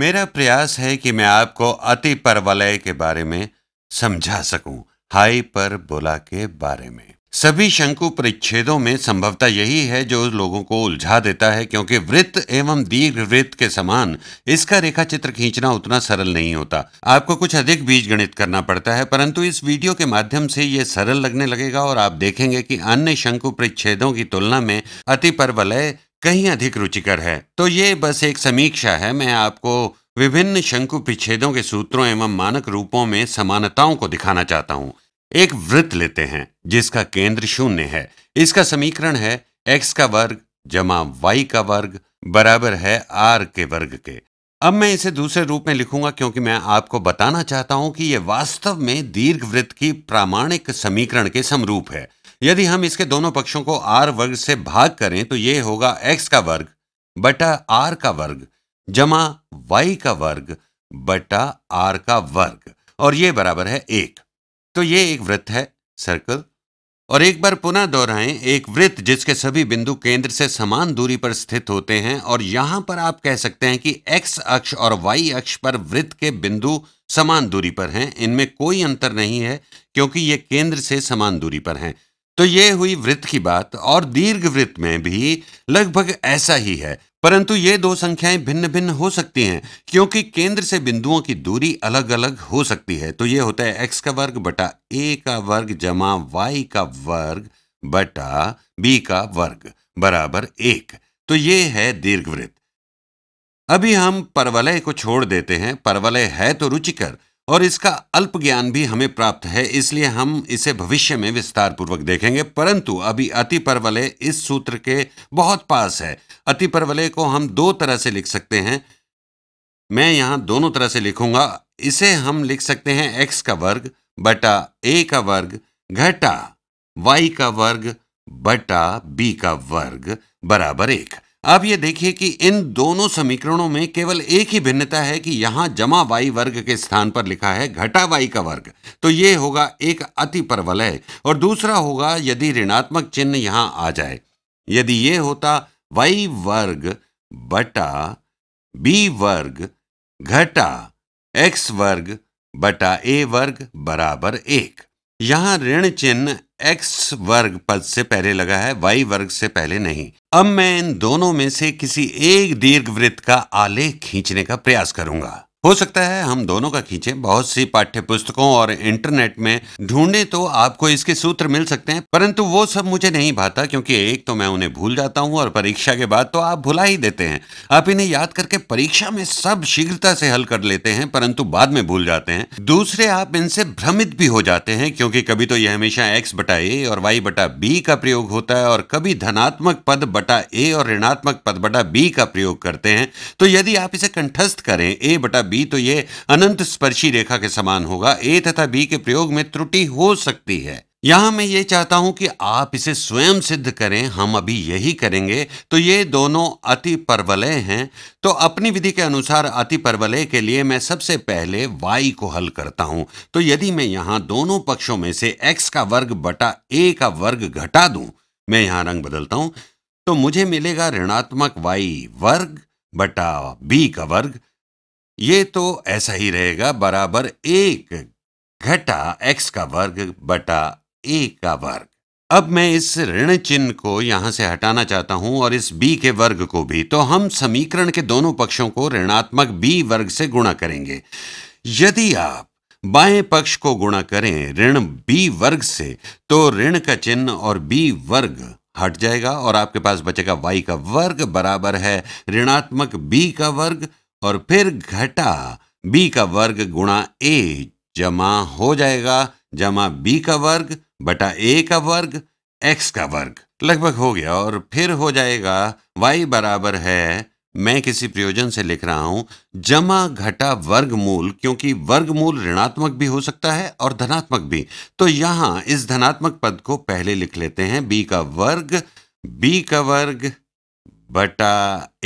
मेरा प्रयास है कि मैं आपको अति परवलय के बारे में समझा सकूं बोला के बारे में सभी शंकु परिच्छेदों में संभवता यही है जो लोगों को उलझा देता है क्योंकि वृत्त एवं दीर्घ वृत्त के समान इसका रेखा चित्र खींचना उतना सरल नहीं होता आपको कुछ अधिक बीज गणित करना पड़ता है परंतु इस वीडियो के माध्यम से ये सरल लगने लगेगा और आप देखेंगे कि अन्य शंकु परिच्छेदों की तुलना में अति परवलय कहीं अधिक रुचिकर है तो ये बस एक समीक्षा है मैं आपको विभिन्न शंकु विच्छेदों के सूत्रों एवं मानक रूपों में समानताओं को दिखाना चाहता हूं एक वृत्त लेते हैं जिसका केंद्र शून्य है इसका समीकरण है एक्स का वर्ग जमा वाई का वर्ग बराबर है आर के वर्ग के अब मैं इसे दूसरे रूप में लिखूंगा क्योंकि मैं आपको बताना चाहता हूं कि यह वास्तव में दीर्घ वृत्त की प्रामाणिक समीकरण के समरूप है यदि हम इसके दोनों पक्षों को आर वर्ग से भाग करें तो यह होगा एक्स का वर्ग बटा आर का वर्ग जमा वाई का वर्ग बटा आर का वर्ग और ये बराबर है एक तो ये एक वृत्त है सर्कल और एक बार पुनः दोहराएं एक वृत्त जिसके सभी बिंदु केंद्र से समान दूरी पर स्थित होते हैं और यहां पर आप कह सकते हैं कि एक्स अक्ष और वाई अक्ष पर वृत्त के बिंदु समान दूरी पर हैं इनमें कोई अंतर नहीं है क्योंकि ये केंद्र से समान दूरी पर हैं तो ये हुई वृत्त की बात और दीर्घ वृत्त में भी लगभग ऐसा ही है परंतु ये दो संख्याएं भिन्न भिन्न हो सकती हैं क्योंकि केंद्र से बिंदुओं की दूरी अलग अलग हो सकती है तो ये होता है एक्स का वर्ग बटा ए का वर्ग जमा वाई का वर्ग बटा बी का वर्ग बराबर एक तो ये है दीर्घवृत्त अभी हम परवलय को छोड़ देते हैं परवलय है तो रुचिकर और इसका अल्प ज्ञान भी हमें प्राप्त है इसलिए हम इसे भविष्य में विस्तार पूर्वक देखेंगे परंतु अभी अति परवलय इस सूत्र के बहुत पास है अति परवलय को हम दो तरह से लिख सकते हैं मैं यहां दोनों तरह से लिखूंगा इसे हम लिख सकते हैं एक्स का वर्ग बटा ए का वर्ग घटा वाई का वर्ग बटा बी का वर्ग बराबर एक अब ये देखिए कि इन दोनों समीकरणों में केवल एक ही भिन्नता है कि यहां जमा वाई वर्ग के स्थान पर लिखा है घटा वाई का वर्ग तो ये होगा एक अति प्रवलय और दूसरा होगा यदि ऋणात्मक चिन्ह यहां आ जाए यदि ये होता वाई वर्ग बटा बी वर्ग घटा एक्स वर्ग बटा ए वर्ग बराबर एक यहां ऋण चिन्ह एक्स वर्ग पद से पहले लगा है वाई वर्ग से पहले नहीं अब मैं इन दोनों में से किसी एक दीर्घ वृत्त का आलेख खींचने का प्रयास करूंगा हो सकता है हम दोनों का खींचे बहुत सी पाठ्य पुस्तकों और इंटरनेट में ढूंढे तो आपको इसके सूत्र मिल सकते हैं परंतु वो सब मुझे नहीं भाता क्योंकि एक तो मैं उन्हें भूल जाता हूं और परीक्षा के बाद तो आप भुला ही देते हैं आप इन्हें याद करके परीक्षा में सब शीघ्रता से हल कर लेते हैं परंतु बाद में भूल जाते हैं दूसरे आप इनसे भ्रमित भी हो जाते हैं क्योंकि कभी तो यह हमेशा एक्स बटा ए और वाई बटा बी का प्रयोग होता है और कभी धनात्मक पद बटा ए और ऋणात्मक पद बटा बी का प्रयोग करते हैं तो यदि आप इसे कंठस्थ करें ए बटा बी तो ये अनंत स्पर्शी रेखा के समान होगा ए तथा बी के प्रयोग में त्रुटि हो सकती है यहां मैं ये चाहता हूं कि आप इसे स्वयं सिद्ध करें हम अभी यही करेंगे तो ये दोनों अति परवलय हैं तो अपनी विधि के अनुसार अति परवलय के लिए मैं सबसे पहले y को हल करता हूं तो यदि मैं यहां दोनों पक्षों में से x का वर्ग बटा a का वर्ग घटा दूं मैं यहां रंग बदलता हूं तो मुझे मिलेगा ऋणात्मक y वर्ग बटा b का वर्ग ये तो ऐसा ही रहेगा बराबर एक घटा एक्स का वर्ग बटा ए का वर्ग अब मैं इस ऋण चिन्ह को यहां से हटाना चाहता हूं और इस b के वर्ग को भी तो हम समीकरण के दोनों पक्षों को ऋणात्मक b वर्ग से गुणा करेंगे यदि आप बाएं पक्ष को गुणा करें ऋण b वर्ग से तो ऋण का चिन्ह और b वर्ग हट जाएगा और आपके पास बचेगा y का वर्ग बराबर है ऋणात्मक b का वर्ग और फिर घटा बी का वर्ग गुणा ए जमा हो जाएगा जमा बी का वर्ग बटा ए का वर्ग एक्स का वर्ग लगभग हो गया और फिर हो जाएगा वाई बराबर है मैं किसी प्रयोजन से लिख रहा हूं जमा घटा वर्गमूल क्योंकि वर्गमूल ऋणात्मक भी हो सकता है और धनात्मक भी तो यहां इस धनात्मक पद को पहले लिख लेते हैं बी का वर्ग बी का वर्ग बटा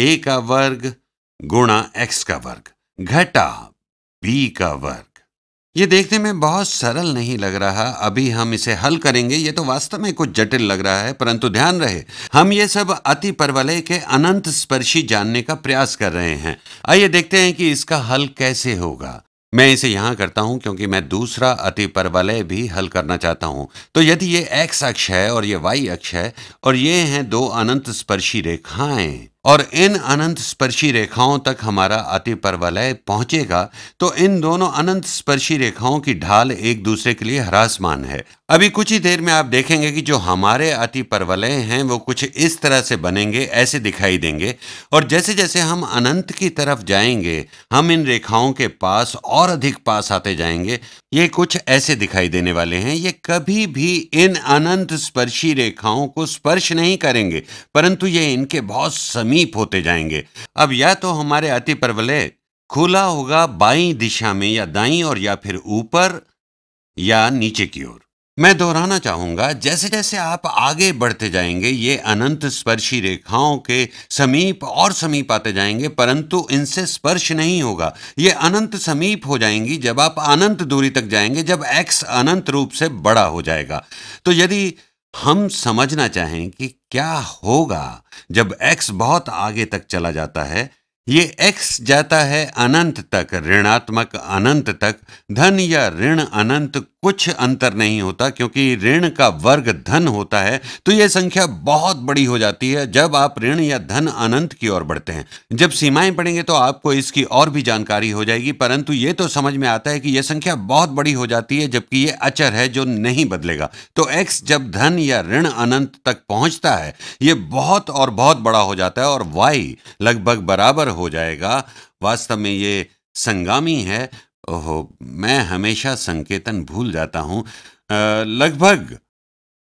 ए का वर्ग गुणा एक्स का वर्ग घटा बी का वर्ग ये देखने में बहुत सरल नहीं लग रहा अभी हम इसे हल करेंगे ये तो वास्तव में कुछ जटिल लग रहा है परंतु ध्यान रहे हम ये सब अति परवलय के अनंत स्पर्शी जानने का प्रयास कर रहे हैं आइए देखते हैं कि इसका हल कैसे होगा मैं इसे यहां करता हूं क्योंकि मैं दूसरा अति परवलय भी हल करना चाहता हूं तो यदि ये एक्स अक्ष है और ये वाई अक्ष है और ये हैं दो अनंत स्पर्शी रेखाएं और इन अनंत स्पर्शी रेखाओं तक हमारा अति परवलय पहुंचेगा तो इन दोनों अनंत स्पर्शी रेखाओं की ढाल एक दूसरे के लिए हरासमान है अभी कुछ ही देर में आप देखेंगे कि जो हमारे अति परवलय हैं वो कुछ इस तरह से बनेंगे ऐसे दिखाई देंगे और जैसे जैसे हम अनंत की तरफ जाएंगे हम इन रेखाओं के पास और अधिक पास आते जाएंगे ये कुछ ऐसे दिखाई देने वाले हैं ये कभी भी इन अनंत स्पर्शी रेखाओं को स्पर्श नहीं करेंगे परंतु ये इनके बहुत समीप समीप होते जाएंगे अब या तो हमारे अति प्रबले खुला होगा बाई दिशा में या दाई और या फिर ऊपर या नीचे की ओर मैं दोहराना चाहूंगा जैसे जैसे आप आगे बढ़ते जाएंगे ये अनंत स्पर्शी रेखाओं के समीप और समीप आते जाएंगे परंतु इनसे स्पर्श नहीं होगा ये अनंत समीप हो जाएंगी जब आप अनंत दूरी तक जाएंगे जब एक्स अनंत रूप से बड़ा हो जाएगा तो यदि हम समझना चाहें कि क्या होगा जब एक्स बहुत आगे तक चला जाता है ये एक्स जाता है अनंत तक ऋणात्मक अनंत तक धन या ऋण अनंत कुछ अंतर नहीं होता क्योंकि ऋण का वर्ग धन होता है तो यह संख्या बहुत बड़ी हो जाती है जब आप ऋण या धन अनंत की ओर बढ़ते हैं जब सीमाएं पड़ेंगे तो आपको इसकी और भी जानकारी हो जाएगी परंतु यह तो समझ में आता है कि यह संख्या बहुत बड़ी हो जाती है जबकि यह अचर है जो नहीं बदलेगा तो एक्स जब धन या ऋण अनंत तक पहुंचता है यह बहुत और बहुत बड़ा हो जाता है और वाई लगभग बराबर हो जाएगा वास्तव में ये संगामी है ओहो मैं हमेशा संकेतन भूल जाता हूं लगभग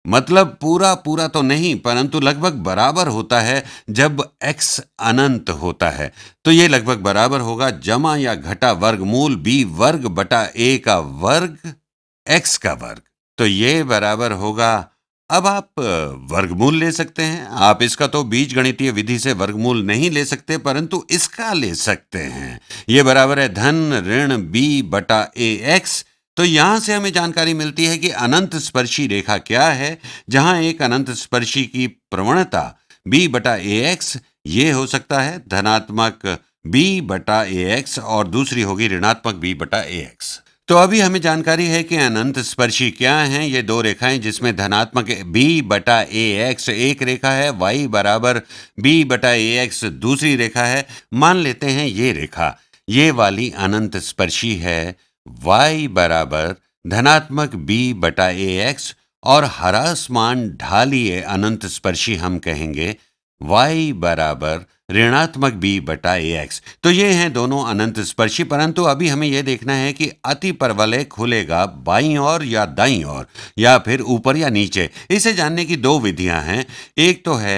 मतलब पूरा पूरा तो नहीं परंतु लगभग बराबर होता है जब x अनंत होता है तो ये लगभग बराबर होगा जमा या घटा वर्गमूल बी वर्ग बटा ए का वर्ग x का वर्ग तो ये बराबर होगा अब आप वर्गमूल ले सकते हैं आप इसका तो बीज गणितीय विधि से वर्गमूल नहीं ले सकते परंतु इसका ले सकते हैं ये बराबर है धन ऋण बी बटा ए एक्स तो यहां से हमें जानकारी मिलती है कि अनंत स्पर्शी रेखा क्या है जहां एक अनंत स्पर्शी की प्रवणता बी बटा ए एक्स ये हो सकता है धनात्मक बी बटा ए एक्स और दूसरी होगी ऋणात्मक बी बटा ए एक्स तो अभी हमें जानकारी है कि अनंत स्पर्शी क्या हैं ये दो रेखाएं जिसमें धनात्मक b बटा ए एक्स एक रेखा है y बराबर b बटा ए एक्स दूसरी रेखा है मान लेते हैं ये रेखा ये वाली अनंत स्पर्शी है y बराबर धनात्मक b बटा ए एक्स और हरासमान ढालिए अनंत स्पर्शी हम कहेंगे y बराबर ऋणात्मक बी बटा ए एक्स तो ये हैं दोनों अनंत स्पर्शी परंतु अभी हमें यह देखना है कि अति परवलय खुलेगा बाई और या दाई और या फिर ऊपर या नीचे इसे जानने की दो विधियां हैं एक तो है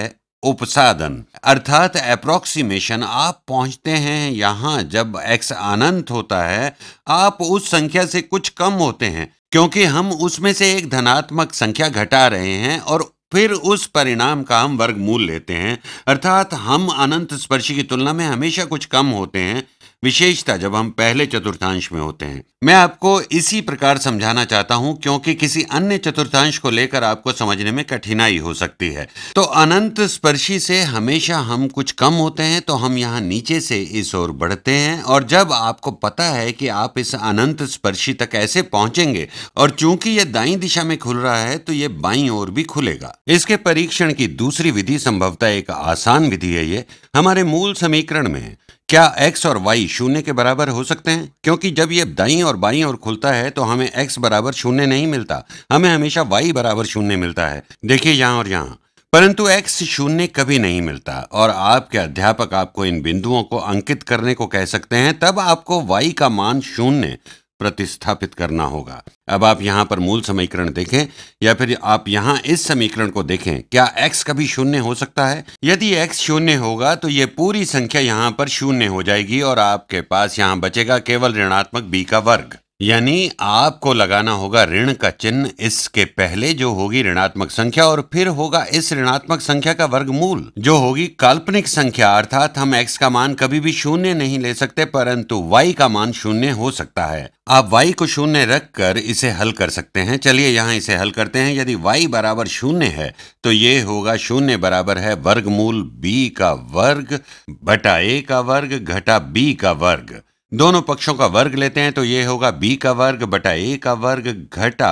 उपसाधन अर्थात अप्रोक्सीमेशन आप पहुंचते हैं यहाँ जब एक्स अनंत होता है आप उस संख्या से कुछ कम होते हैं क्योंकि हम उसमें से एक धनात्मक संख्या घटा रहे हैं और फिर उस परिणाम का हम वर्गमूल लेते हैं अर्थात हम अनंत स्पर्शी की तुलना में हमेशा कुछ कम होते हैं विशेषता जब हम पहले चतुर्थांश में होते हैं मैं आपको इसी प्रकार समझाना चाहता हूं क्योंकि किसी अन्य चतुर्थांश को लेकर आपको समझने में कठिनाई हो सकती है तो अनंत स्पर्शी से हमेशा हम कुछ कम होते हैं तो हम यहाँ नीचे से इस ओर बढ़ते हैं और जब आपको पता है कि आप इस अनंत स्पर्शी तक ऐसे पहुंचेंगे और चूंकि यह दाई दिशा में खुल रहा है तो ये बाई ओर भी खुलेगा इसके परीक्षण की दूसरी विधि संभवतः एक आसान विधि है ये हमारे मूल समीकरण में क्या एक्स और वाई शून्य के बराबर हो सकते हैं क्योंकि जब ये दाई और बाई और खुलता है तो हमें एक्स बराबर शून्य नहीं मिलता हमें हमेशा वाई बराबर शून्य मिलता है देखिए यहाँ और यहाँ परंतु एक्स शून्य कभी नहीं मिलता और आपके अध्यापक आपको इन बिंदुओं को अंकित करने को कह सकते हैं तब आपको वाई का मान शून्य प्रतिस्थापित करना होगा अब आप यहां पर मूल समीकरण देखें या फिर आप यहां इस समीकरण को देखें क्या x कभी शून्य हो सकता है यदि x शून्य होगा तो ये पूरी संख्या यहां पर शून्य हो जाएगी और आपके पास यहां बचेगा केवल ऋणात्मक b का वर्ग यानी आपको लगाना होगा ऋण का चिन्ह इसके पहले जो होगी ऋणात्मक संख्या और फिर होगा इस ऋणात्मक संख्या का वर्गमूल जो होगी काल्पनिक संख्या अर्थात हम x का मान कभी भी शून्य नहीं ले सकते परंतु y का मान शून्य हो सकता है आप y को शून्य रखकर इसे हल कर सकते हैं चलिए यहाँ इसे हल करते हैं यदि y बराबर शून्य है तो ये होगा शून्य बराबर है वर्गमूल बी का वर्ग बटा ए का वर्ग घटा बी का वर्ग दोनों पक्षों का वर्ग लेते हैं तो ये होगा बी का वर्ग बटा ए का वर्ग घटा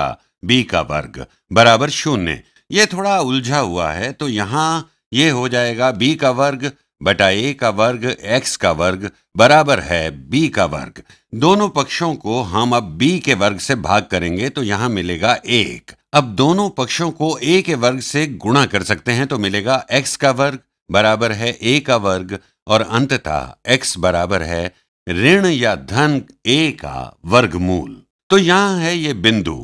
बी का वर्ग बराबर शून्य ये थोड़ा उलझा हुआ है तो यहां ये हो जाएगा बी का वर्ग बटा ए का वर्ग एक्स का वर्ग बराबर है बी का वर्ग दोनों पक्षों को हम अब बी के वर्ग से भाग करेंगे तो यहां मिलेगा एक अब दोनों पक्षों को ए के वर्ग से गुणा कर सकते हैं तो मिलेगा एक्स का वर्ग बराबर है ए का वर्ग और अंततः एक्स बराबर है ऋण या धन ए का वर्गमूल तो यहां है ये बिंदु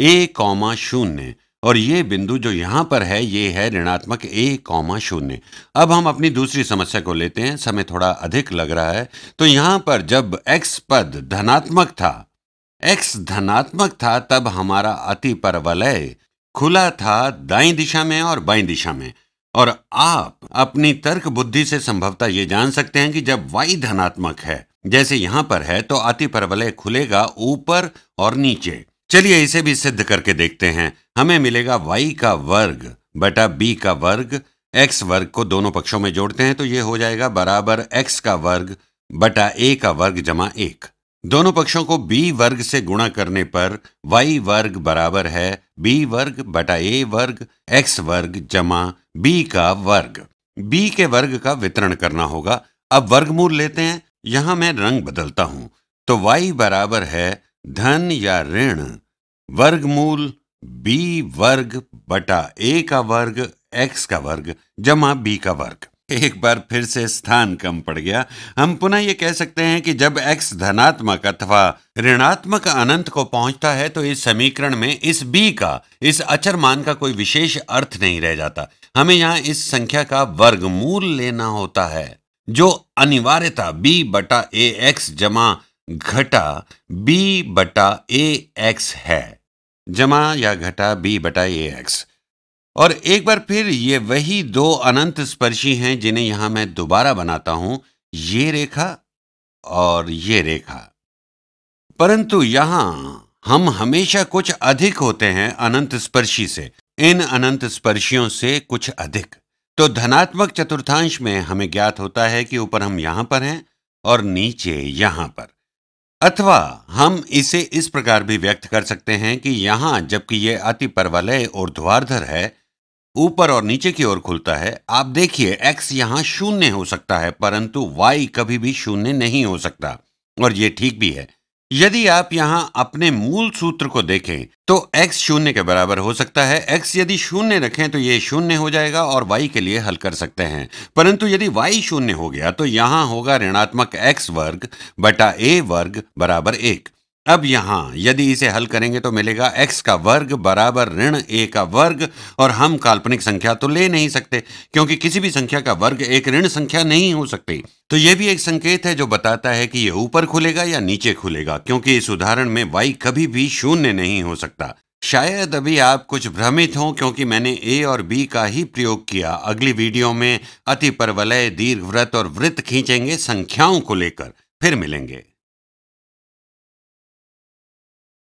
ए कौमा शून्य और ये बिंदु जो यहां पर है ये है ऋणात्मक ए कौमा शून्य अब हम अपनी दूसरी समस्या को लेते हैं समय थोड़ा अधिक लग रहा है तो यहां पर जब एक्स पद धनात्मक था एक्स धनात्मक था तब हमारा अति परवलय खुला था दाई दिशा में और बाई दिशा में और आप अपनी तर्क बुद्धि से संभवता ये जान सकते हैं कि जब y धनात्मक है जैसे यहां पर है तो अति परवलय खुलेगा ऊपर और नीचे चलिए इसे भी सिद्ध करके देखते हैं हमें मिलेगा वाई का वर्ग बटा बी का वर्ग एक्स वर्ग को दोनों पक्षों में जोड़ते हैं तो ये हो जाएगा बराबर एक्स का वर्ग बटा ए का वर्ग जमा एक दोनों पक्षों को बी वर्ग से गुणा करने पर वाई वर्ग बराबर है बी वर्ग बटा ए वर्ग एक्स वर्ग जमा बी का वर्ग बी के वर्ग का वितरण करना होगा अब वर्गमूल लेते हैं यहां मैं रंग बदलता हूं तो y बराबर है धन या ऋण वर्गमूल b वर्ग बटा a का वर्ग x का वर्ग जमा b का वर्ग एक बार फिर से स्थान कम पड़ गया हम पुनः ये कह सकते हैं कि जब x धनात्मक अथवा ऋणात्मक अनंत को पहुंचता है तो इस समीकरण में इस b का इस अचर मान का कोई विशेष अर्थ नहीं रह जाता हमें यहां इस संख्या का वर्गमूल लेना होता है जो अनिवार्यता b बटा ए एक्स जमा घटा b बटा ए एक्स है जमा या घटा b बटा ए एक्स और एक बार फिर ये वही दो अनंत स्पर्शी हैं जिन्हें यहां मैं दोबारा बनाता हूं ये रेखा और ये रेखा परंतु यहां हम हमेशा कुछ अधिक होते हैं अनंत स्पर्शी से इन अनंत स्पर्शियों से कुछ अधिक तो धनात्मक चतुर्थांश में हमें ज्ञात होता है कि ऊपर हम यहां पर हैं और नीचे यहां पर अथवा हम इसे इस प्रकार भी व्यक्त कर सकते हैं कि यहां जबकि यह अति परवलय द्वारधर है ऊपर और नीचे की ओर खुलता है आप देखिए एक्स यहां शून्य हो सकता है परंतु वाई कभी भी शून्य नहीं हो सकता और ये ठीक भी है यदि आप यहां अपने मूल सूत्र को देखें तो x शून्य के बराबर हो सकता है x यदि शून्य रखें तो ये शून्य हो जाएगा और y के लिए हल कर सकते हैं परंतु यदि y शून्य हो गया तो यहां होगा ऋणात्मक x वर्ग बटा a वर्ग बराबर एक अब यहां यदि इसे हल करेंगे तो मिलेगा x का वर्ग बराबर ऋण a का वर्ग और हम काल्पनिक संख्या तो ले नहीं सकते क्योंकि किसी भी संख्या का वर्ग एक ऋण संख्या नहीं हो सकती तो यह भी एक संकेत है जो बताता है कि यह ऊपर खुलेगा या नीचे खुलेगा क्योंकि इस उदाहरण में y कभी भी शून्य नहीं हो सकता शायद अभी आप कुछ भ्रमित हों क्योंकि मैंने ए और बी का ही प्रयोग किया अगली वीडियो में अति परवलय दीर्घ व्रत और वृत्त खींचेंगे संख्याओं को लेकर फिर मिलेंगे